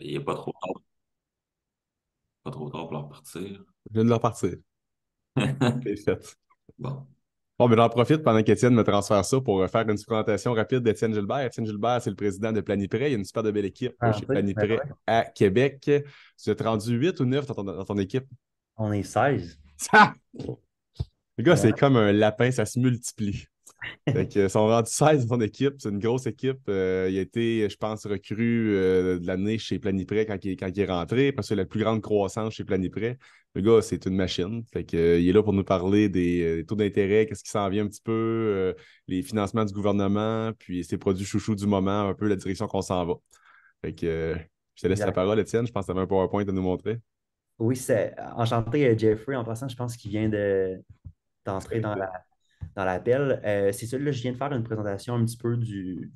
Il n'y a pas trop de temps. Pas trop tard pour leur partir. Je viens de leur partir. Bon. Bon, mais ben, j'en profite pendant qu'Étienne me transfère ça pour euh, faire une présentation rapide d'Étienne Gilbert. Étienne Gilbert, c'est le président de Planipré. Il y a une super belle équipe ah, chez Planipré à Québec. Tu as rendu 8 ou 9 dans ton, équipe? On est 16. Les gars, c'est comme un lapin, ça se multiplie. Euh, ils sont rendus 16 mon équipe. C'est une grosse équipe. Euh, il a été, je pense, recru euh, de l'année chez Planipré quand, quand il, est rentré parce que la plus grande croissance chez Planipré. Le gars, c'est une machine. il est là pour nous parler des, taux d'intérêt, qu'est-ce qui s'en vient un petit peu, les financements du gouvernement, puis ses produits chouchous du moment, un peu la direction qu'on s'en va. je te laisse la parole, Étienne. Je pense que tu avais un PowerPoint à nous montrer. Oui, c'est enchanté, Jeffrey. En passant, je pense qu'il vient d'entrer dans la, dans l'appel. Euh, c'est ça, là, je viens de faire une présentation un petit peu de,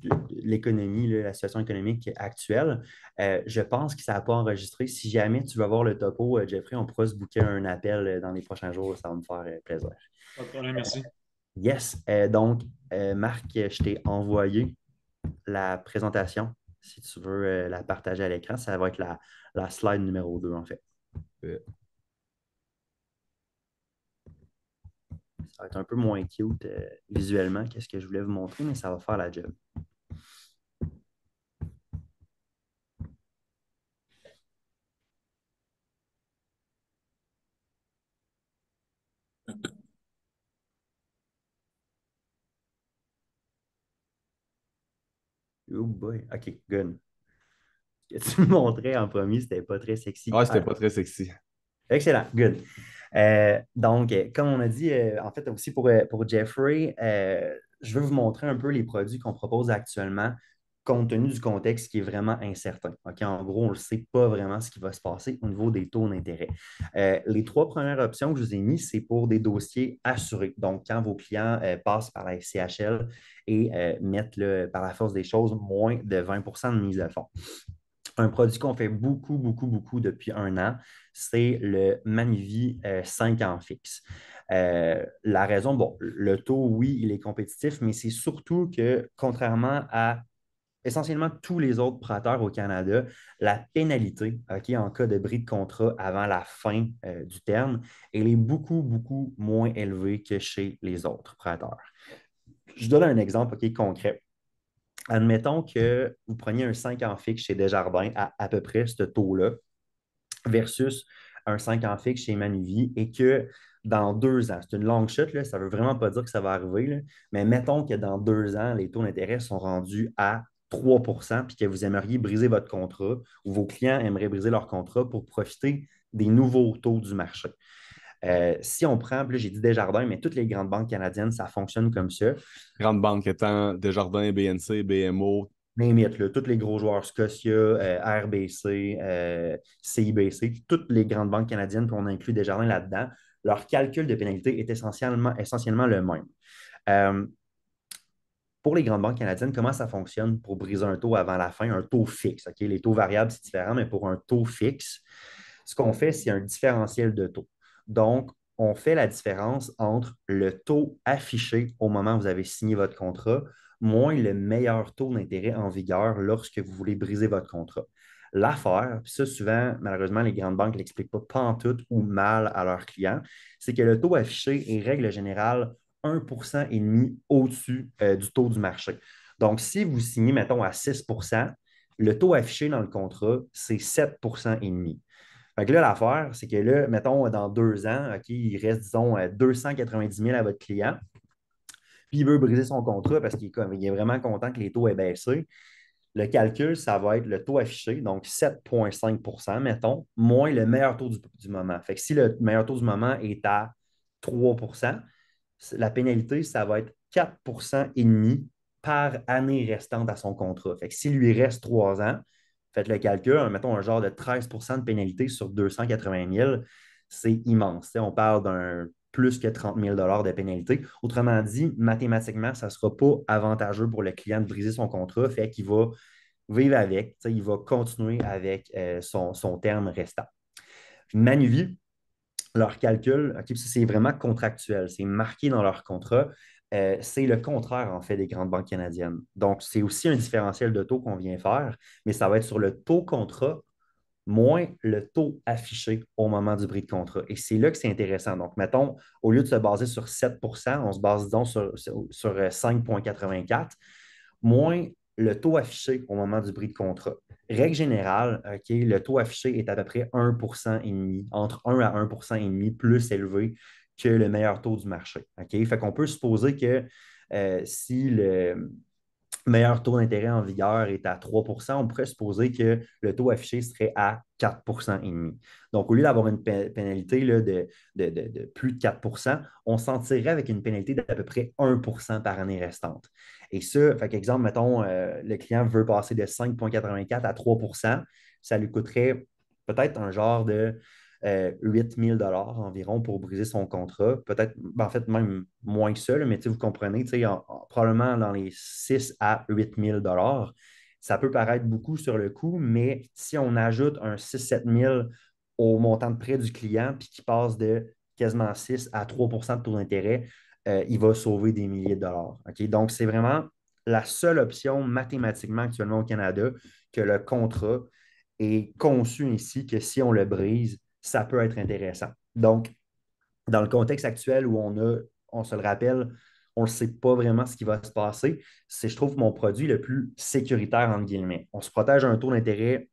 l'économie, la situation économique actuelle. Euh, je pense que ça n'a pas enregistré. Si jamais tu veux voir le topo, euh, Jeffrey, on pourra se booker un appel dans les prochains jours. Ça va me faire plaisir. Pas de merci. yes. donc, Marc, je t'ai envoyé la présentation. Si tu veux la partager à l'écran, ça va être la, slide numéro 2, en fait. Oui. Ça va être un peu moins cute euh, visuellement qu'est-ce que je voulais vous montrer, mais ça va faire la job. Oh boy. OK, good. Ce que tu me montrais en premier, c'était pas très sexy. Ah, c'était pas très sexy. Excellent, good. Euh, donc, euh, comme on a dit, euh, en fait, aussi pour, Jeffrey, je veux vous montrer un peu les produits qu'on propose actuellement compte tenu du contexte qui est vraiment incertain. En gros, on ne sait pas vraiment ce qui va se passer au niveau des taux d'intérêt. les trois premières options que je vous ai mises, c'est pour des dossiers assurés. Donc, quand vos clients passent par la chl et mettent par la force des choses moins de 20 de mise à fonds un produit qu'on fait beaucoup, beaucoup, beaucoup depuis un an. C'est le Manivi 5 euh, ans fixe. Euh, la raison, bon, le taux, oui, il est compétitif, mais c'est surtout que, contrairement à essentiellement tous les autres prêteurs au Canada, la pénalité OK, en cas de bris de contrat avant la fin euh, du terme, elle est beaucoup, beaucoup moins élevée que chez les autres prêteurs. Je donne un exemple OK, concret admettons que vous preniez un 5 ans fixe chez Desjardins à à peu près ce taux-là versus un 5 ans fixe chez Manuvie et que dans deux ans, c'est une longue chute, là, ça ne veut vraiment pas dire que ça va arriver, mais mettons que dans deux ans, les taux d'intérêt sont rendus à 3 puis que vous aimeriez briser votre contrat ou vos clients aimeraient briser leur contrat pour profiter des nouveaux taux du marché. Euh, si on prend, plus j'ai dit Desjardins, mais toutes les grandes banques canadiennes, ça fonctionne comme ça. Grandes banques étant Desjardins, BNC, BMO. Même tous les gros joueurs Scotia, euh, RBC, CIBC, euh, toutes les grandes banques canadiennes qu'on inclut Desjardins là-dedans, leur calcul de pénalité est essentiellement, le même pour les grandes banques canadiennes, comment ça fonctionne pour briser un taux avant la fin, un taux fixe? Les taux variables, c'est différent, mais pour un taux fixe, ce qu'on fait, c'est un différentiel de taux. Donc, on fait la différence entre le taux affiché au moment où vous avez signé votre contrat, moins le meilleur taux d'intérêt en vigueur lorsque vous voulez briser votre contrat. L'affaire, puis ça, souvent, malheureusement, les grandes banques ne l'expliquent pas, pas en tout ou mal à leurs clients, c'est que le taux affiché est, règle générale, et 1 demi au-dessus euh, du taux du marché. Donc, si vous signez, mettons, à 6 le taux affiché dans le contrat, c'est et 7 demi. Fait là, l'affaire, c'est que là, mettons, dans deux ans, il reste, disons, 290 euh, 000 à votre client, puis il veut briser son contrat parce qu'il est, vraiment content que les taux aient baissé. Le calcul, ça va être le taux affiché, donc 7,5 mettons, moins le meilleur taux du, moment. Fait que si le meilleur taux du moment est à 3 la pénalité, ça va être et 4 demi par année restante à son contrat. Fait que s'il lui reste trois ans, Faites le calcul, mettons un genre de 13 de pénalité sur 280 000, c'est immense. on parle d'un plus que 30 000 de pénalité. Autrement dit, mathématiquement, ça ne sera pas avantageux pour le client de briser son contrat, fait qu'il va vivre avec, il va continuer avec euh, son, terme restant. Manuvie, leur calcul, c'est vraiment contractuel, c'est marqué dans leur contrat. Euh, c'est le contraire, en fait, des grandes banques canadiennes. Donc, c'est aussi un différentiel de taux qu'on vient faire, mais ça va être sur le taux contrat moins le taux affiché au moment du prix de contrat. Et c'est là que c'est intéressant. Donc, mettons, au lieu de se baser sur 7 on se base, donc sur, 5,84 euh, moins le taux affiché au moment du prix de contrat. Règle générale, ok, le taux affiché est à peu près 1% et demi, entre 1 à 1% et demi plus élevé que le meilleur taux du marché. OK? Fait qu'on peut supposer que euh, si le meilleur taux d'intérêt en vigueur est à 3 on pourrait supposer que le taux affiché serait à 4 demi. Donc, au lieu d'avoir une pénalité de, plus de 4 on s'en tirerait avec une pénalité d'à peu près 1 par année restante. Et ça, fait exemple, mettons, euh, le client veut passer de 5,84 à 3 ça lui coûterait peut-être un genre de 8 euh, 8000 dollars environ pour briser son contrat. Peut-être, ben, en fait, même moins que ça, mais vous comprenez, probablement dans les 6 à 8000 dollars. Ça peut paraître beaucoup sur le coup, mais si on ajoute un 6-7 000 au montant de prêt du client, puis qui passe de quasiment 6 à 3 de taux d'intérêt, euh, il va sauver des milliers de dollars. Donc, c'est vraiment la seule option mathématiquement actuellement au Canada que le contrat est conçu ainsi que si on le brise, ça peut être intéressant. Donc, dans le contexte actuel où on a, on se le rappelle, on ne sait pas vraiment ce qui va se passer, c'est, je trouve, mon produit le plus sécuritaire, entre guillemets. On se protège à un taux d'intérêt,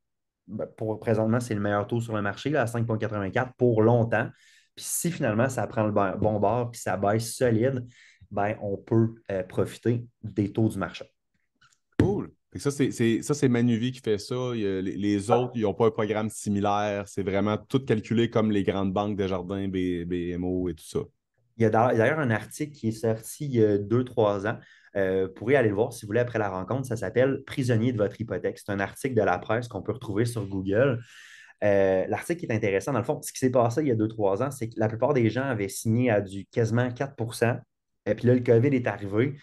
ben, pour présentement, c'est le meilleur taux sur le marché, à 5,84 pour longtemps. Puis si finalement ça prend le bon bord, puis ça baisse solide, ben, on peut euh, profiter des taux du marché ça, c'est Manuvi qui fait ça. les, ah. autres, ils n'ont pas un programme similaire. C'est vraiment tout calculé comme les grandes banques de jardins, BMO et tout ça. Il y a d'ailleurs un article qui est sorti il y a deux, trois ans. Euh, vous pourrez aller le voir si vous voulez après la rencontre. Ça s'appelle Prisonnier de votre hypothèque. C'est un article de la presse qu'on peut retrouver sur Google. Euh, l'article L'article est intéressant. Dans le fond, ce qui s'est passé il y a deux, trois ans, c'est que la plupart des gens avaient signé à du quasiment 4 Et puis là, le COVID est arrivé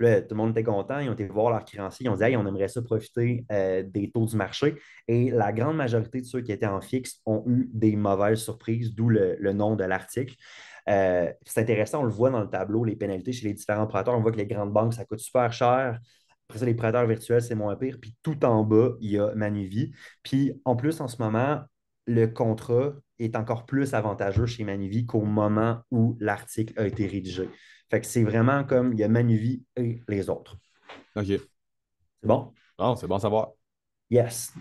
tout le monde était content, ils ont été voir leurs créanciers, ils ont dit on aimerait ça profiter euh, des taux du marché. Et la grande majorité de ceux qui étaient en fixe ont eu des mauvaises surprises, d'où le, nom de l'article. Euh, c'est intéressant, on le voit dans le tableau, les pénalités chez les différents prêteurs. On voit que les grandes banques, ça coûte super cher. Après ça, les prêteurs virtuels, c'est moins pire. Puis tout en bas, il y a Manuvie. Puis en plus, en ce moment, le contrat est encore plus avantageux chez Manuvie qu'au moment où l'article a été rédigé. Fait que c'est vraiment comme il y a Manuvie et les autres. OK. C'est bon? Non, c'est bon à savoir. Yes.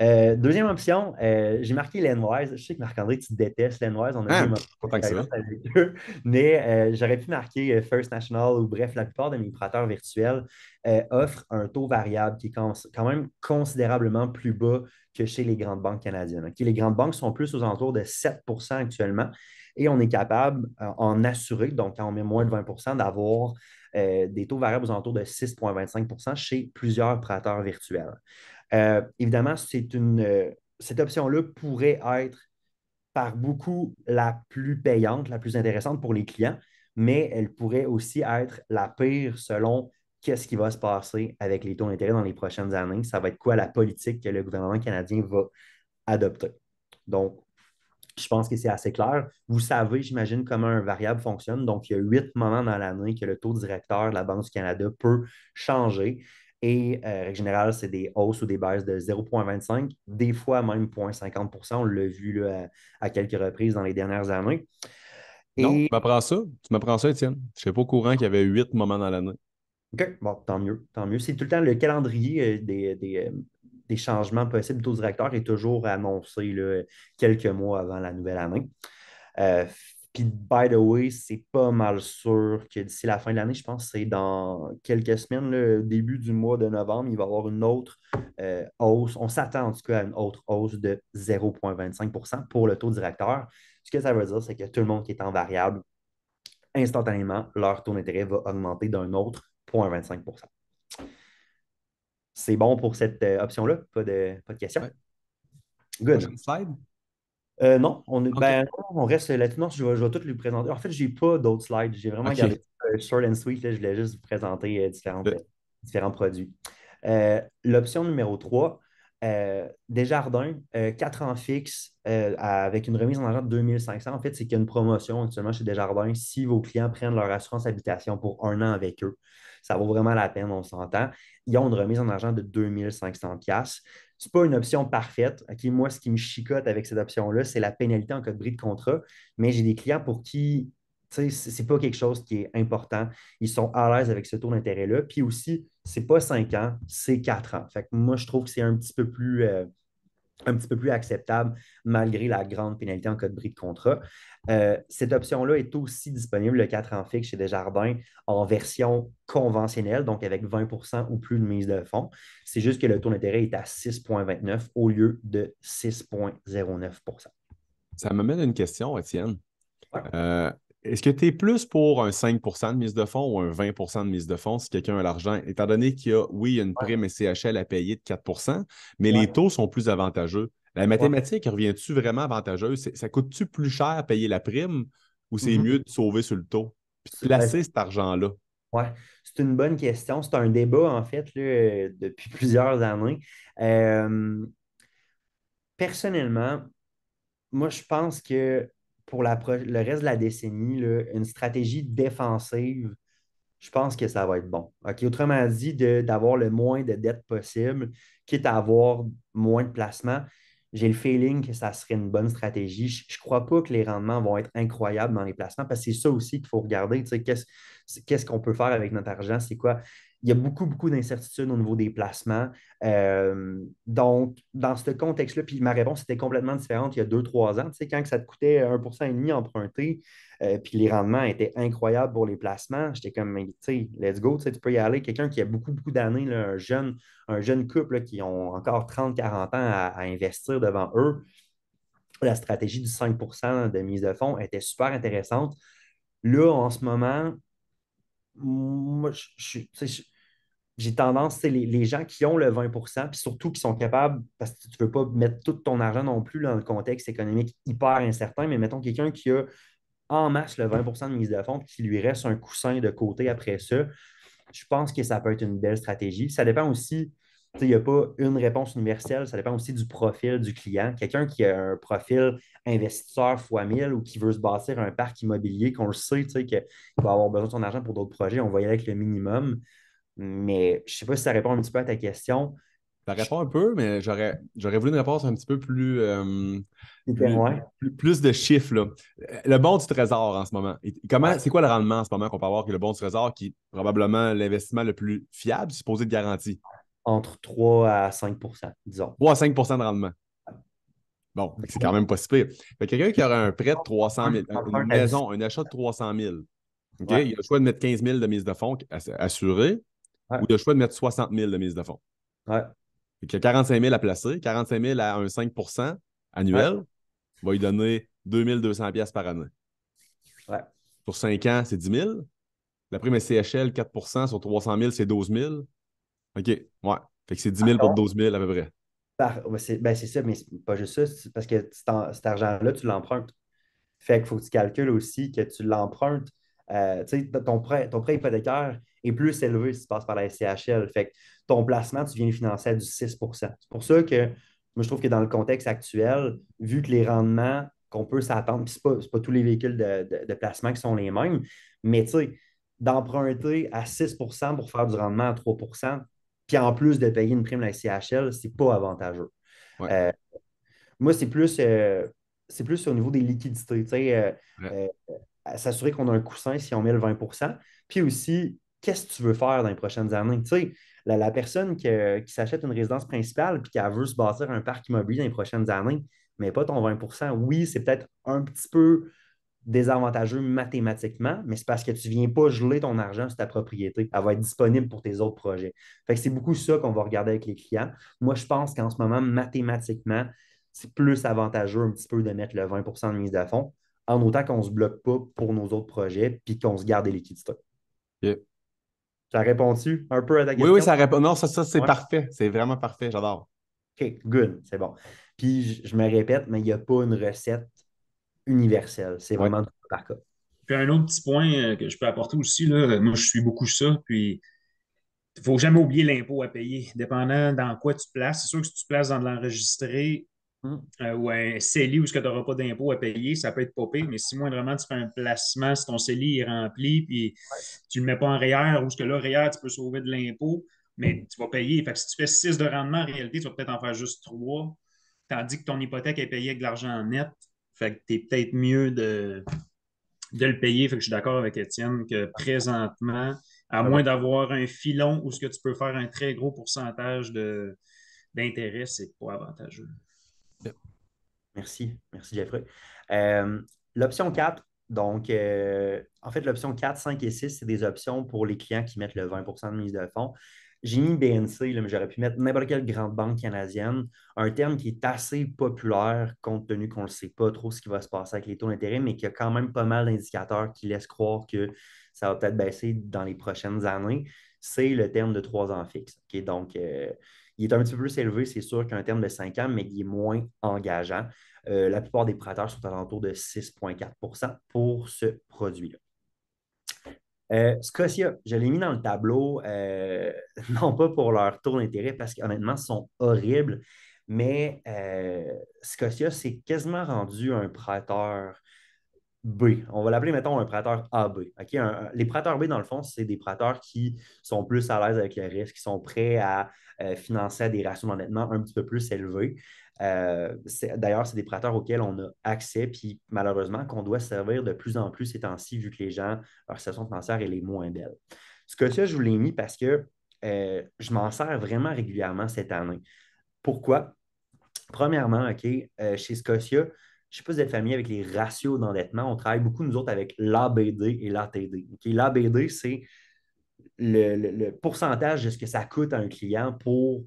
Euh, deuxième option, euh, j'ai marqué l'ENWISE. Je sais que Marc-André, tu détestes l'ENWISE. On a ah, pas mais euh, j'aurais pu marquer First National ou bref, la plupart des migrateurs virtuels offrent un taux variable qui est quand même considérablement plus bas que chez les grandes banques canadiennes. Les grandes banques sont plus aux alentours de 7 actuellement, et on est capable, euh, en assuré, donc quand on met moins de 20 d'avoir euh, des taux variables aux alentours de 6,25 chez plusieurs prêteurs virtuels. Euh, évidemment, c'est une, cette option-là pourrait être par beaucoup la plus payante, la plus intéressante pour les clients, mais elle pourrait aussi être la pire selon qu'est-ce qui va se passer avec les taux d'intérêt dans les prochaines années. Ça va être quoi la politique que le gouvernement canadien va adopter. Donc, je pense que c'est assez clair. Vous savez, j'imagine, comment un variable fonctionne. Donc, il y a huit moments dans l'année que le taux directeur de la Banque du Canada peut changer. Et euh, en général, c'est des hausses ou des baisses de 0,25, des fois même 0,50 On l'a vu là, à, quelques reprises dans les dernières années. Non, tu m'apprends ça. Tu ça, Étienne. Je suis pas au courant qu'il y avait huit moments dans l'année. OK, bon, tant mieux, tant mieux. C'est tout le temps le calendrier euh, des, euh, des changements possibles du taux directeur est toujours annoncé quelques mois avant la nouvelle année. Euh, puis, by the way, c'est pas mal sûr que d'ici la fin de l'année, je pense que c'est dans quelques semaines, le début du mois de novembre, il va y avoir une autre euh, hausse. On s'attend en tout cas à une autre hausse de 0,25 pour le taux directeur. Ce que ça veut dire, c'est que tout le monde qui est en variable, instantanément, leur taux d'intérêt va augmenter d'un autre 0,25 c'est bon pour cette euh, option-là? Pas de, pas de question? Good. Euh, ben, non, on, reste là-dessus. je vais, je vais tout lui présenter. En fait, je n'ai pas d'autres slides. J'ai vraiment gardé euh, short and sweet. je voulais juste vous présenter différents produits. L'option numéro 3, euh, Desjardins, euh, 4 ans fixe avec une remise en argent de 2500. En fait, c'est qu'il y a une promotion actuellement chez Desjardins si vos clients prennent leur assurance habitation pour un an avec eux. Ça vaut vraiment la peine, on s'entend. Ils ont une remise en argent de 2500$. Ce n'est pas une option parfaite. moi, ce qui me chicote avec cette option-là, c'est la pénalité en cas de bris de contrat. Mais j'ai des clients pour qui ce n'est pas quelque chose qui est important. Ils sont à l'aise avec ce taux d'intérêt-là. Puis aussi, ce n'est pas 5 ans, c'est 4 ans. moi, je trouve que c'est un petit peu plus euh, un petit peu plus acceptable malgré la grande pénalité en cas de bris de contrat. Euh, cette option-là est aussi disponible, le 4 ans fixe chez Desjardins, en version conventionnelle, donc avec 20 ou plus de mise de fonds. C'est juste que le taux d'intérêt est à 6,29 au lieu de 6,09 Ça m'amène à une question, Étienne. Euh, est-ce que tu es plus pour un 5 de mise de fonds ou un 20 de mise de fonds si quelqu'un a l'argent, étant donné qu'il y a, oui, il y a une prime SCHL à payer de 4 mais les taux sont plus avantageux? La mathématique reviens tu vraiment avantageuse? Ça coûte-tu plus cher à payer la prime ou c'est mm-hmm. mieux de sauver sur le taux? Puis de placer cet argent-là? Oui, c'est une bonne question. C'est un débat, en fait, là, euh, depuis plusieurs années. personnellement, moi, je pense que pour le reste de la décennie, une stratégie défensive, je pense que ça va être bon. Autrement dit, d'avoir le moins de dettes possible, quitte à avoir moins de placements, j'ai le feeling que ça serait une bonne stratégie. Je ne crois pas que les rendements vont être incroyables dans les placements parce que c'est ça aussi qu'il faut regarder. Qu'est-ce qu'on peut faire avec notre argent? C'est quoi? il y a beaucoup, beaucoup d'incertitudes au niveau des placements. Euh, donc, dans ce contexte-là, puis ma réponse était complètement différente il y a deux, trois ans. Tu sais, quand ça te coûtait 1,5 emprunté, euh, puis les rendements étaient incroyables pour les placements, j'étais comme, tu sais, let's go, tu, sais, tu peux y aller. Quelqu'un qui a beaucoup, beaucoup d'années, un jeune, un jeune couple qui ont encore 30, 40 ans à, à investir devant eux, la stratégie du 5 de mise de fonds était super intéressante. Là, en ce moment, moi, je, j'ai tendance, c'est les, gens qui ont le 20 puis surtout qui sont capables, parce que tu ne veux pas mettre tout ton argent non plus dans le contexte économique hyper incertain, mais mettons quelqu'un qui a en masse le 20 de mise de fonds, puis qui lui reste un coussin de côté après ça, je pense que ça peut être une belle stratégie. Ça dépend aussi il n'y a pas une réponse universelle, ça dépend aussi du profil du client. Quelqu'un qui a un profil investisseur fois 1000 ou qui veut se bâtir un parc immobilier, qu'on le sait, qu'il va avoir besoin de son argent pour d'autres projets, on va y aller avec le minimum. Mais je ne sais pas si ça répond un petit peu à ta question. Ça répond un peu, mais j'aurais, voulu une réponse un petit peu plus. Euh, plus, de chiffres. Le bon du trésor en ce moment. comment, c'est quoi le rendement en ce moment qu'on peut avoir que le bon du trésor qui est probablement l'investissement le plus fiable, supposé de garantie? entre 3 à 5 disons. 3 à 5 de rendement. Bon, c'est quand même pas si Quelqu'un qui aurait un prêt de 300 000, une maison, un achat de 300 000, il a le choix de mettre 15 000 de mise de fonds assurée ou il a le choix de mettre 60 000 de mise de fonds. Ouais. Il a 45 000 à placer, 45 000 à un 5 annuel, ouais. va lui donner 200 pièces par année. Ouais. Pour 5 ans, c'est 10 000. La prime CHL, 4 sur 300 000, c'est 12 000. OK, ouais. Fait que c'est 10 000 pour 12 000 à peu près. c'est ben ça, mais pas juste ça. parce que cet argent-là, tu l'empruntes. Fait qu'il faut que tu calcules aussi que tu l'empruntes. Euh, ton, prêt, ton prêt hypothécaire est plus élevé si tu passes par la SCHL. Fait que ton placement, tu viens le financer à du 6 C'est pour ça que moi, je trouve que dans le contexte actuel, vu que les rendements qu'on peut s'attendre, puis ce n'est pas, pas, tous les véhicules de, de, placement qui sont les mêmes, mais tu sais, d'emprunter à 6 pour faire du rendement à 3 puis en plus de payer une prime la CHL, c'est pas avantageux. Euh, moi, c'est plus, euh, c'est plus au niveau des liquidités. Euh, s'assurer qu'on a un coussin si on met le 20 Puis aussi, qu'est-ce que tu veux faire dans les prochaines années? la, la personne qui, s'achète une résidence principale puis qui veut se bâtir un parc immobilier dans les prochaines années, mais pas ton 20 Oui, c'est peut-être un petit peu désavantageux mathématiquement, mais c'est parce que tu ne viens pas geler ton argent sur ta propriété. Elle va être disponible pour tes autres projets. Fait c'est beaucoup ça qu'on va regarder avec les clients. Moi, je pense qu'en ce moment, mathématiquement, c'est plus avantageux un petit peu de mettre le 20 de mise à fond, en autant qu'on ne se bloque pas pour nos autres projets puis qu'on se garde des liquidités. Ça répond-tu un peu à ta question? Oui, oui, ça répond. Non, ça, ça c'est parfait. C'est vraiment parfait. J'adore. OK, good. C'est bon. Puis, je, je me répète, mais il n'y a pas une recette universel. C'est vraiment par cas. Puis un autre petit point euh, que je peux apporter aussi, là, moi je suis beaucoup ça, puis il ne faut jamais oublier l'impôt à payer, dépendant dans quoi tu places. C'est sûr que si tu te places dans de l'enregistré hmm. euh, ou un CELI où tu n'auras pas d'impôt à payer, ça peut être popé, mais si vraiment tu fais un placement, si ton CELI est rempli, puis tu ne le mets pas en REER, ou ce que là, REER, tu peux sauver de l'impôt, mais tu vas payer. si tu fais 6 de rendement, en réalité, tu vas peut-être en faire juste 3, tandis que ton hypothèque est payée avec de l'argent net. Fait que t'es peut-être mieux de, de le payer. Fait que je suis d'accord avec Étienne que présentement, à ah moins d'avoir un filon où ce que tu peux faire un très gros pourcentage de, d'intérêt, c'est pas avantageux. Merci, merci Jeffrey. Euh, l'option 4, donc, euh, en fait, l'option 4, 5 et 6, c'est des options pour les clients qui mettent le 20 de mise de fonds. J'ai mis BNC, mais j'aurais pu mettre n'importe quelle grande banque canadienne, un terme qui est assez populaire compte tenu qu'on ne sait pas trop ce qui va se passer avec les taux d'intérêt, mais qui a quand même pas mal d'indicateurs qui laissent croire que ça va peut-être baisser dans les prochaines années. C'est le terme de trois ans fixe. Donc, euh, il est un petit peu plus élevé, c'est sûr, qu'un terme de cinq ans, mais il est moins engageant. Euh, la plupart des prêteurs sont l'entour de 6,4 pour ce produit-là. Euh, Scotia, je l'ai mis dans le tableau, euh, non pas pour leur taux d'intérêt, parce qu'honnêtement, ils sont horribles, mais euh, Scotia s'est quasiment rendu un prêteur B. On va l'appeler, mettons, un prêteur AB. les prêteurs B, dans le fond, c'est des prêteurs qui sont plus à l'aise avec les risque, qui sont prêts à financer à des ratios d'endettement un petit peu plus élevés. Euh, d'ailleurs, c'est des prêteurs auxquels on a accès, puis malheureusement, qu'on doit servir de plus en plus ces temps-ci, vu que les gens, leur situation financière, elle est moins belle. Scotia, je vous l'ai mis parce que euh, je m'en sers vraiment régulièrement cette année. Pourquoi? Premièrement, OK, euh, chez Scotia, je ne sais pas si vous êtes familier avec les ratios d'endettement. On travaille beaucoup, nous autres, avec l'ABD et l'ATD. Ok, L'ABD, c'est le, pourcentage de ce que ça coûte à un client pour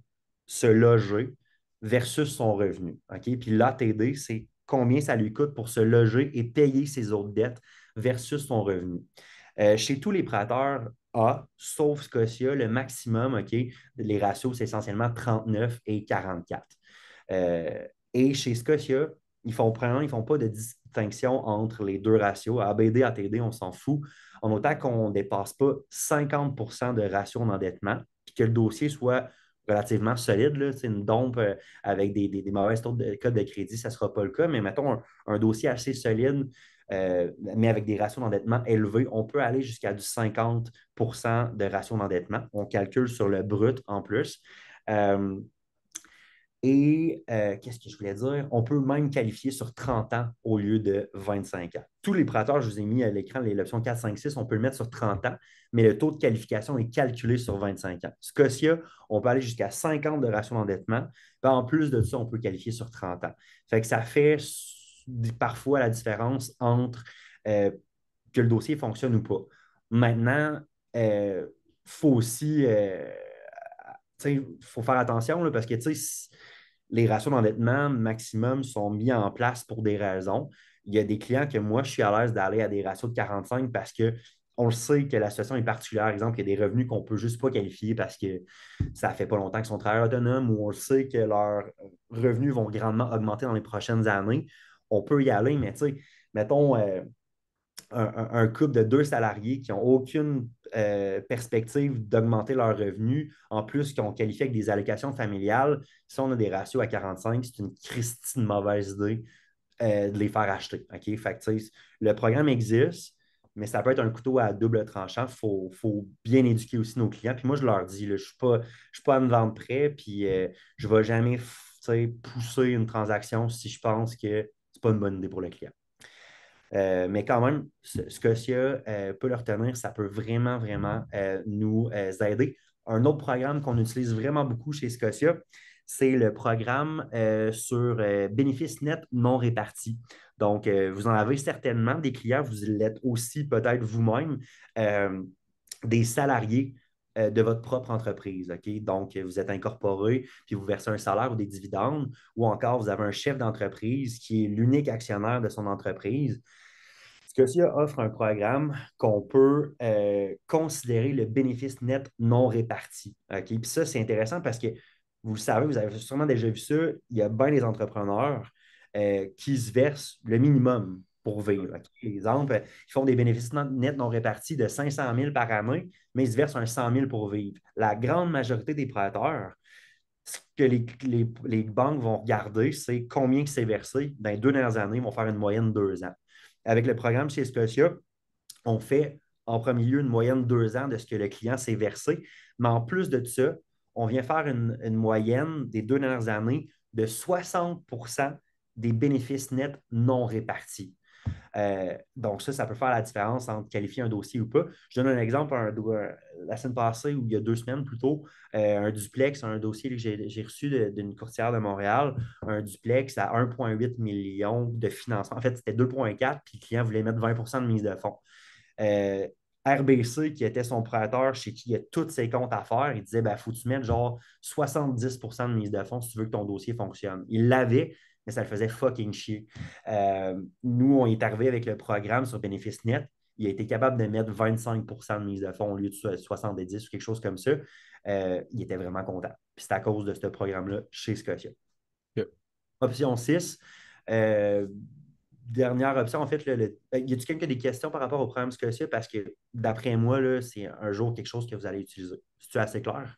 se loger versus son revenu. OK? Puis l'ATD, c'est combien ça lui coûte pour se loger et payer ses autres dettes versus son revenu. Euh, chez tous les prêteurs A, sauf Scotia, le maximum, OK, les ratios, c'est essentiellement 39 et 44. Euh, et chez Scotia, ils font, ils font pas de distinction entre les deux ratios. ABD, ATD, on s'en fout. En autant qu'on ne dépasse pas 50 de ratio d'endettement, puis que le dossier soit relativement solide. Là, une dompe euh, avec des, des, mauvaises taux de code de crédit, ça ne sera pas le cas. Mais mettons un, dossier assez solide, euh, mais avec des ratios d'endettement élevés, on peut aller jusqu'à du 50 de ratio d'endettement. On calcule sur le brut en plus. Euh, et euh, qu'est-ce que je voulais dire? On peut même qualifier sur 30 ans au lieu de 25 ans. Tous les prêteurs, je vous ai mis à l'écran l'option 4, 5, 6, on peut le mettre sur 30 ans, mais le taux de qualification est calculé sur 25 ans. Ce Scotia, on peut aller jusqu'à 50 de ration d'endettement. En plus de ça, on peut qualifier sur 30 ans. Fait que ça fait parfois la différence entre euh, que le dossier fonctionne ou pas. Maintenant, il euh, faut aussi faut faire attention parce que les ratios d'endettement maximum sont mis en place pour des raisons. Il y a des clients que moi, je suis à l'aise d'aller à des ratios de 45 parce que on le sait que la situation est particulière. Par exemple, il y a des revenus qu'on ne peut juste pas qualifier parce que ça ne fait pas longtemps qu'ils sont travailleurs autonomes ou on le sait que leurs revenus vont grandement augmenter dans les prochaines années. On peut y aller, mais tu sais, mettons, euh, un, couple de deux salariés qui n'ont aucune euh, perspective d'augmenter leurs revenus, en plus qu'on qualifie avec des allocations familiales, si on a des ratios à 45, c'est une christine mauvaise idée euh, de les faire acheter. le programme existe, mais ça peut être un couteau à double tranchant. Il faut, bien éduquer aussi nos clients. Puis moi, je leur dis, je ne suis, pas, je suis à me vendre prêt, puis euh, je ne vais jamais pousser une transaction si je pense que ce n'est pas une bonne idée pour le client. Euh, mais quand même, Scotia euh, peut leur tenir, ça peut vraiment, vraiment euh, nous aider. Un autre programme qu'on utilise vraiment beaucoup chez Scotia, c'est le programme sur bénéfices nets non répartis. Donc, vous en avez certainement des clients, vous l'êtes aussi peut-être vous-même, des salariés de votre propre entreprise. Donc, vous êtes incorporé, puis vous versez un salaire ou des dividendes, ou encore vous avez un chef d'entreprise qui est l'unique actionnaire de son entreprise, Scotia offre un programme qu'on peut euh, considérer le bénéfice net non réparti. OK? Puis ça, c'est intéressant parce que vous le savez, vous avez sûrement déjà vu ça, il y a bien des entrepreneurs euh, qui se versent le minimum pour vivre. Par Exemple, ils font des bénéfices nets non répartis de 500 000 par année, mais ils se versent un 100 000 pour vivre. La grande majorité des prêteurs, ce que les, banques vont regarder, c'est combien c'est versé. Dans les deux dernières années, ils vont faire une moyenne de deux ans. Avec le programme chez Scotia, on fait en premier lieu une moyenne de deux ans de ce que le client s'est versé. Mais en plus de ça, on vient faire une, une moyenne des deux dernières années de 60 des bénéfices nets non répartis. Euh, donc, ça, ça peut faire la différence entre qualifier un dossier ou pas. Je donne un exemple euh, la semaine passée ou il y a deux semaines plutôt, euh, un duplex, un dossier que j'ai reçu d'une courtière de Montréal, un duplex à 1,8 million de financement. En fait, c'était 2,4 puis le client voulait mettre 20 de mise de fonds. RBC, qui était son prêteur, chez qui il y a tous ses comptes à faire, il disait il ben, faut que tu mettes genre 70 de mise de fonds si tu veux que ton dossier fonctionne. Il l'avait, mais ça le faisait fucking chier. Euh, nous, on est arrivé avec le programme sur bénéfice net. Il a été capable de mettre 25 de mise de fonds au lieu de 70 ou quelque chose comme ça. Euh, il était vraiment content. Puis c'est à cause de ce programme-là chez Scotia. Option 6. Euh, dernière option, en fait, le, ben, y a-t-il a des questions par rapport au programme Scotia? Parce que, d'après moi, c'est un jour quelque chose que vous allez utiliser. C'est-tu assez clair?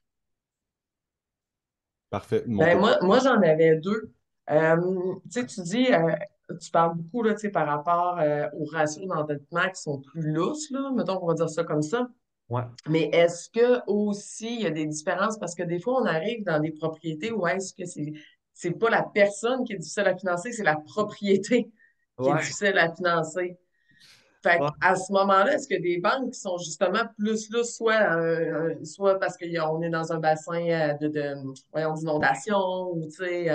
Parfait. Ben, moi, moi j'en avais deux. Euh, tu dis, euh, tu parles beaucoup là, par rapport euh, aux ratios d'endettement qui sont plus lousses, là, mettons qu'on va dire ça comme ça. Mais est-ce que aussi il y a des différences? Parce que des fois, on arrive dans des propriétés où est-ce que c'est, c'est pas la personne qui est difficile à financer, c'est la propriété qui est difficile à financer. à ce moment-là, est-ce que des banques qui sont justement plus là, soit, soit parce qu'on est dans un bassin de, d'inondation ou tu sais.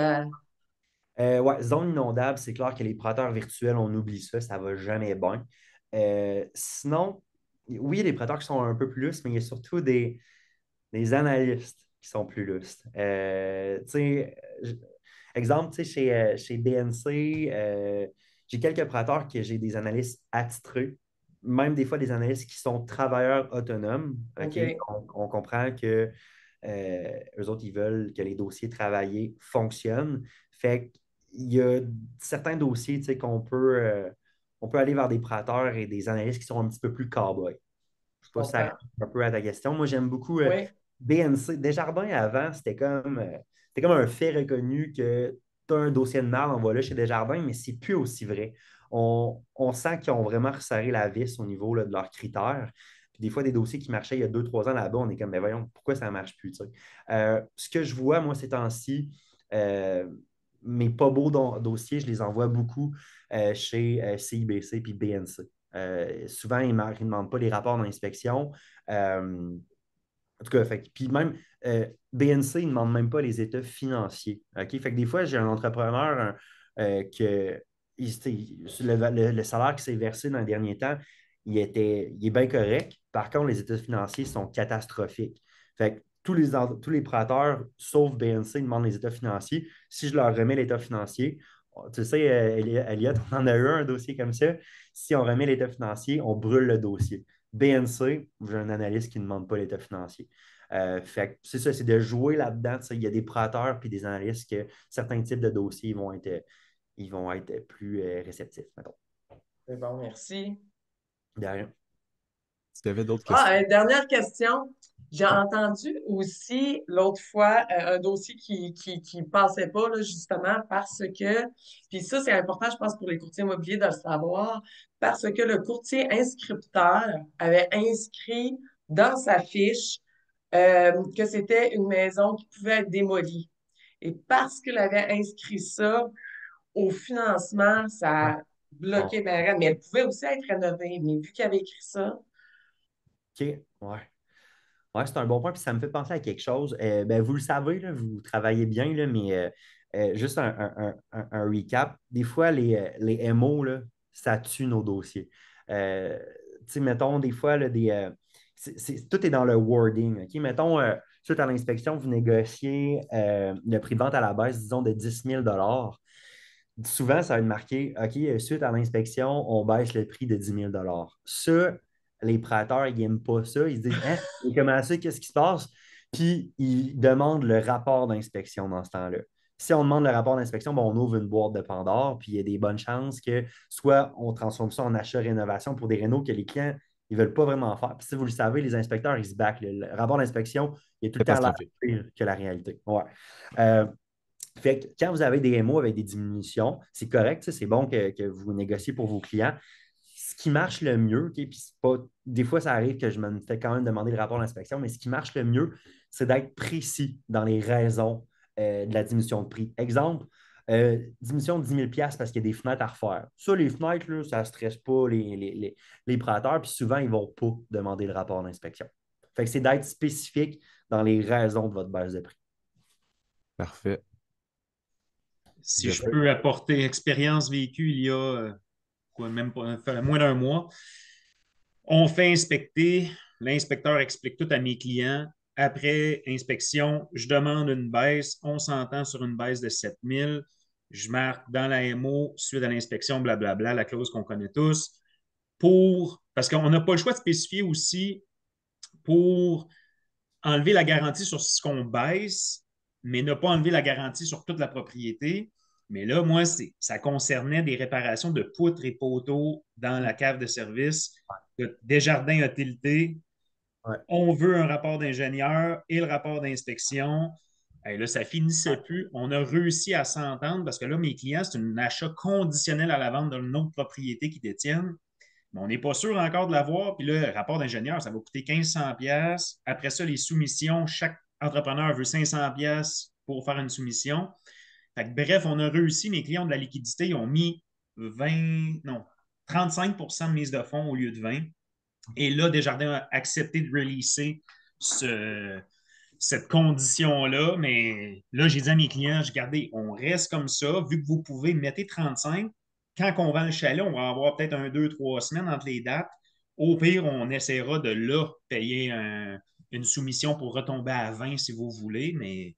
Euh, zone inondable, c'est clair que les prêteurs virtuels, on oublie ça, ça va jamais bien. Euh, sinon, oui, il y a des prêteurs qui sont un peu plus lustres, mais il y a surtout des, des analystes qui sont plus lustres. Euh, exemple, chez, euh, chez BNC, j'ai quelques prêteurs que j'ai des analystes attitrés, même des fois des analystes qui sont travailleurs autonomes. On, comprend que eux autres, ils veulent que les dossiers travaillés fonctionnent. Fait il y a certains dossiers qu'on peut, euh, peut aller vers des prêteurs et des analystes qui sont un petit peu plus cowboy. Je sais pas si ça un peu à ta question. Moi, j'aime beaucoup euh, BNC. Desjardins, avant, c'était comme, euh, c'était comme un fait reconnu que tu as un dossier de mal, on va là chez Desjardins, mais ce n'est plus aussi vrai. On, sent qu'ils ont vraiment resserré la vis au niveau de leurs critères. Puis des fois, des dossiers qui marchaient il y a deux, trois ans là-bas, on est comme, mais voyons, pourquoi ça ne marche plus? ce que je vois, moi, ces temps-ci, mes pas beaux dans dossiers, je les envoie beaucoup euh, chez CIBC euh, puis BNC. Euh, souvent, ils ne demandent pas les rapports d'inspection. en tout cas, fait, puis même BNC, ne demande même pas les états financiers. Fait que des fois, j'ai un entrepreneur que le, salaire qui s'est versé dans les derniers temps, il, était, il est bien correct. Par contre, les états financiers sont catastrophiques. Fait tous les, tous les prêteurs, sauf BNC, demandent les états financiers. Si je leur remets l'état financier, tu sais, euh, Elliot, on en a eu un dossier comme ça. Si on remet l'état financier, on brûle le dossier. BNC, j'ai un analyste qui ne demande pas l'état financier. Euh, c'est ça, c'est de jouer là-dedans. Il y a des prêteurs puis des analystes que certains types de dossiers vont être, ils vont être plus euh, réceptifs. C'est bon, merci. De si tu avais d'autres ah, questions. Ah, dernière question. J'ai entendu aussi l'autre fois euh, un dossier qui qui, passait pas, là, justement, parce que, puis ça, c'est important, je pense, pour les courtiers immobiliers de le savoir, parce que le courtier inscripteur avait inscrit dans sa fiche euh, que c'était une maison qui pouvait être démolie. Et parce qu'il avait inscrit ça au financement, ça bloquait ma Mais elle pouvait aussi être rénovée. Mais vu qu'il avait écrit ça, OK, c'est un bon point, puis ça me fait penser à quelque chose. Euh, ben, vous le savez, vous travaillez bien, là, mais euh, euh, juste un, recap. Des fois, les, les MO, là, ça tue nos dossiers. mettons, des fois, là, des, tout est dans le wording. Mettons, suite à l'inspection, vous négociez le prix de vente à la baisse, disons, de 10 000 Souvent, ça va être marqué OK, suite à l'inspection, on baisse le prix de 10 000 Ça, les prêteurs, ils n'aiment pas ça. Ils se disent Hein, comment ça, qu'est-ce qui se passe? Puis ils demandent le rapport d'inspection dans ce temps-là. Si on demande le rapport d'inspection, on ouvre une boîte de Pandore, puis il y a des bonnes chances que soit on transforme ça en achat-rénovation pour des rénaux que les clients ils ne veulent pas vraiment faire. Puis si vous le savez, les inspecteurs, ils se battent. Le rapport d'inspection, il est tout le temps pire que la réalité. Ouais. Euh, fait que quand vous avez des MO avec des diminutions, c'est correct, c'est bon que, que, vous négociez pour vos clients, ce qui marche le mieux, pas, des fois, ça arrive que je me fais quand même demander le rapport d'inspection, mais ce qui marche le mieux, c'est d'être précis dans les raisons euh, de la diminution de prix. Exemple, euh, diminution de 10 000 parce qu'il y a des fenêtres à refaire. Ça, les fenêtres, ça ne stresse pas les, les, prêteurs, puis souvent, ils ne vont pas demander le rapport d'inspection. Fait que c'est d'être spécifique dans les raisons de votre baisse de prix. Parfait. Si je peux apporter expérience vécue il y a euh, même moins d'un mois. On fait inspecter, l'inspecteur explique tout à mes clients. Après inspection, je demande une baisse, on s'entend sur une baisse de 7000. Je marque dans la MO, suite à l'inspection, blablabla, la clause qu'on connaît tous, pour, parce qu'on n'a pas le choix de spécifier aussi pour enlever la garantie sur ce qu'on baisse, mais ne pas enlever la garantie sur toute la propriété. Mais là, moi, ça concernait des réparations de poutres et poteaux dans la cave de service, des jardins utilités. On veut un rapport d'ingénieur et le rapport d'inspection. Et là, ça finissait plus. On a réussi à s'entendre parce que là, mes clients, c'est un achat conditionnel à la vente d'une autre propriété qu'ils détiennent. Mais on n'est pas sûr encore de l'avoir. Puis là, le rapport d'ingénieur, ça va coûter 1500$. Après ça, les soumissions, chaque entrepreneur veut 500$ pour faire une soumission bref, on a réussi, mes clients de la liquidité, ils ont mis 20, non, 35 de mise de fonds au lieu de 20. Et là, Desjardins a accepté de releaser cette condition-là. Mais là, j'ai dit à mes clients, regardez, on reste comme ça. Vu que vous pouvez, mettre 35. Quand on vend le chalet, on va avoir peut-être un, deux, trois semaines entre les dates. Au pire, on essaiera de leur payer une soumission pour retomber à 20 si vous voulez. Mais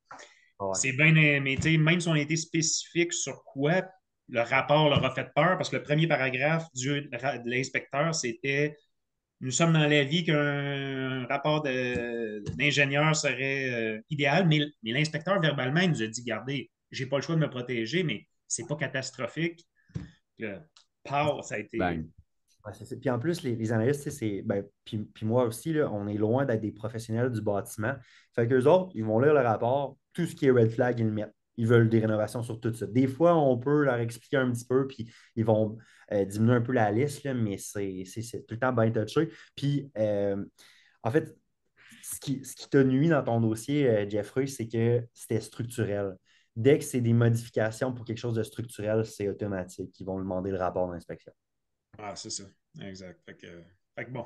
c'est bien aimé. Même si on été spécifique sur quoi, le rapport leur a fait peur parce que le premier paragraphe de l'inspecteur, c'était Nous sommes dans la vie qu'un rapport d'ingénieur serait euh, idéal, mais, mais l'inspecteur verbalement il nous a dit Gardez, j'ai pas le choix de me protéger, mais c'est pas catastrophique. Euh, ça a été puis en plus, les, analystes, c'est, ben, puis, moi aussi, on est loin d'être des professionnels du bâtiment. Fait qu'eux autres, ils vont lire le rapport, tout ce qui est red flag, ils le mettent. Ils veulent des rénovations sur tout ça. Des fois, on peut leur expliquer un petit peu, puis ils vont euh, diminuer un peu la liste, mais c'est, tout le temps bien touché. Puis, euh, en fait, ce qui, ce qui te nuit dans ton dossier, euh, Jeffrey, c'est que c'était structurel. Dès que c'est des modifications pour quelque chose de structurel, c'est automatique. Ils vont demander le rapport d'inspection. Ah, c'est ça. Exact. Fait que, fait bon,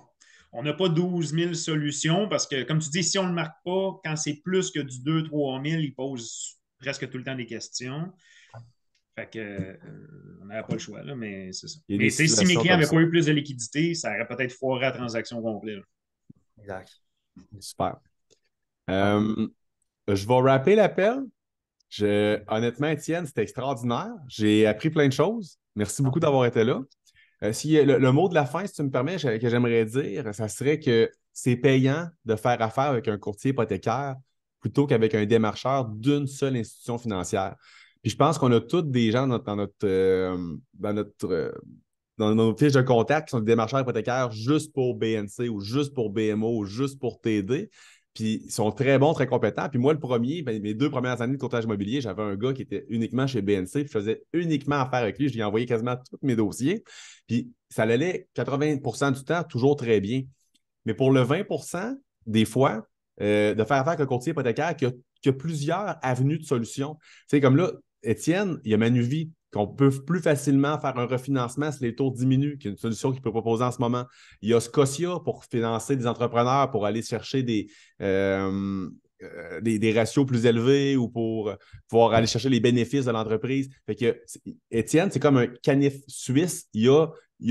on n'a pas 12 000 solutions parce que, comme tu dis, si on ne le marque pas, quand c'est plus que du 2 3 000, ils posent presque tout le temps des questions. Fait que, euh, on n'avait pas le choix, là, mais c'est ça. Mais si mes clients pas eu plus de liquidité, ça aurait peut-être foiré la transaction complète. Exact. Super. Euh, je vais rappeler l'appel. Honnêtement, Étienne, c'était extraordinaire. J'ai appris plein de choses. Merci beaucoup d'avoir été là. Euh, si, euh, le, mot de la fin, si tu me permets, que j'aimerais dire, ça serait que c'est payant de faire affaire avec un courtier hypothécaire plutôt qu'avec un démarcheur d'une seule institution financière. Puis je pense qu'on a tous des gens dans, notre, euh, notre dans nos fiches de contact qui sont des démarcheurs hypothécaires juste pour BNC ou juste pour BMO ou juste pour TD. Puis ils sont très bons, très compétents. Puis moi, le premier, ben, mes deux premières années de courtage immobilier, j'avais un gars qui était uniquement chez BNC. Puis je faisais uniquement affaire avec lui. Je lui envoyé quasiment tous mes dossiers. Puis ça allait 80 du temps, toujours très bien. Mais pour le 20 des fois, euh, de faire affaire avec un courtier hypothécaire qui a, a plusieurs avenues de solutions. sais, comme là, Étienne, il y a Manuvi qu'on peut plus facilement faire un refinancement si les taux diminuent, qui est une solution qu'il peut proposer en ce moment. Il y a Scotia pour financer des entrepreneurs, pour aller chercher des, euh, euh, des, ratios plus élevés ou pour pouvoir aller chercher les bénéfices de l'entreprise. Fait que, Étienne, c'est comme un canif suisse. Il y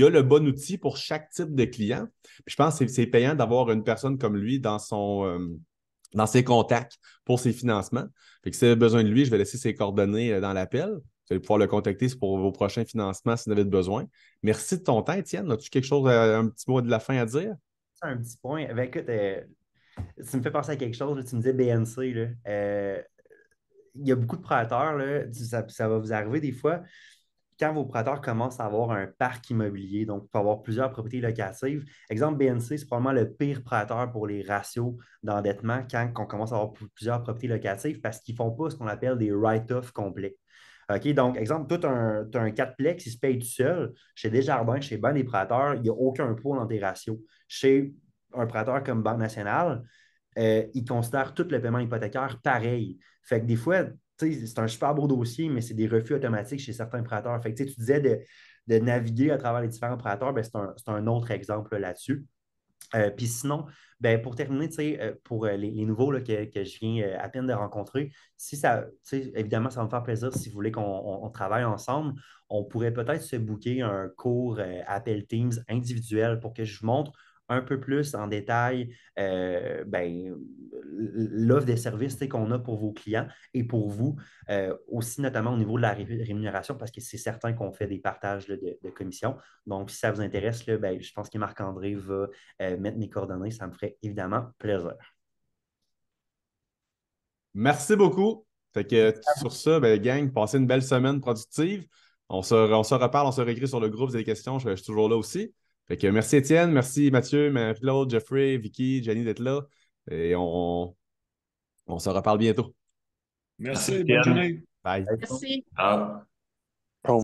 a le bon outil pour chaque type de client. je pense que c'est payant d'avoir une personne comme lui dans son euh, dans ses contacts pour ses financements. Fait que si vous besoin de lui, je vais laisser ses coordonnées dans l'appel. Vous allez pouvoir le contacter pour vos prochains financements si vous avez besoin. Merci de ton temps, Étienne. As-tu quelque chose, euh, un petit mot de la fin à dire? C'est Un petit point. Ben, écoute, ça euh, me fait penser à quelque chose. tu me disais BNC. Euh, il y a beaucoup de prêteurs. ça, va vous arriver des fois. Quand vos prêteurs commencent à avoir un parc immobilier, donc pour avoir plusieurs propriétés locatives, exemple BNC, c'est probablement le pire prêteur pour les ratios d'endettement quand on commence à avoir plusieurs propriétés locatives parce qu'ils ne font pas ce qu'on appelle des write-offs complets. OK, donc, exemple, tout tu un, 4-plex, il se paye tout seul. Chez Desjardins, chez Banque des prêteurs, il n'y a aucun pour dans tes ratios. Chez un prêteur comme Banque Nationale, il euh, ils tout le paiement hypothécaire pareil. Fait que des fois, c'est un super beau dossier, mais c'est des refus automatiques chez certains prêteurs. Fait que tu disais de, naviguer à travers les différents prêteurs, ben, c'est un, autre exemple là-dessus. Euh, puis sinon, ben, pour terminer, euh, pour euh, les, nouveaux là, que, je viens à peine de rencontrer, si ça, évidemment, ça va me faire plaisir si vous voulez qu'on travaille ensemble. On pourrait peut-être se booker un cours appel Teams individuel pour que je vous montre un peu plus en détail euh, ben, l'offre des services qu'on a pour vos clients et pour vous, euh, aussi notamment au niveau de la rémunération, parce que c'est certain qu'on fait des partages de, commissions. Donc, si ça vous intéresse, là, ben, je pense que Marc-André va euh, mettre mes coordonnées. Ça me ferait évidemment plaisir. Merci beaucoup. que sur ça, ben, gang, passez une belle semaine productive. On se, on se reparle, on se réécrit sur le groupe, vous avez des questions, je suis toujours là aussi merci Étienne, merci Mathieu, Claude, Jeffrey, Vicky, Jenny d'être là. Et on, se reparle bientôt. Merci, Bye. Merci. Bye.